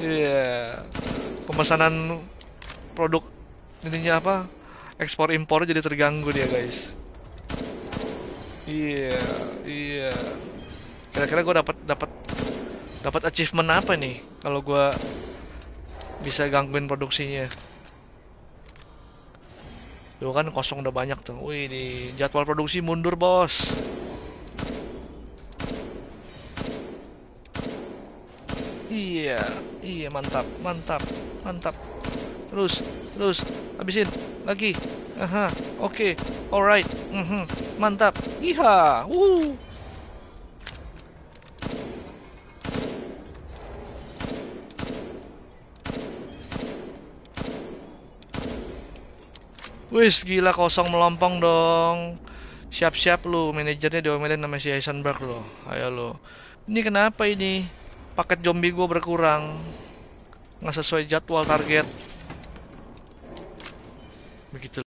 Iya. Yeah. Pemesanan produk intinya apa? Ekspor impor jadi terganggu dia, guys. Iya, yeah, iya. Yeah. Kira-kira gue dapat dapat dapat achievement apa nih kalau gue bisa gangguin produksinya? Tuh kan kosong udah banyak tuh. Wih, di jadwal produksi mundur, Bos. Iya, iya mantap, mantap, mantap. Terus, terus, habisin lagi. Aha, oke, okay, alright, mm -hmm, mantap. Iha, wuh. Wis gila kosong melompong dong. Siap-siap lu manajernya diomelin sama si Eisenberg lo. Ayo lo. Ini kenapa ini? paket zombie gue berkurang nggak sesuai jadwal target begitu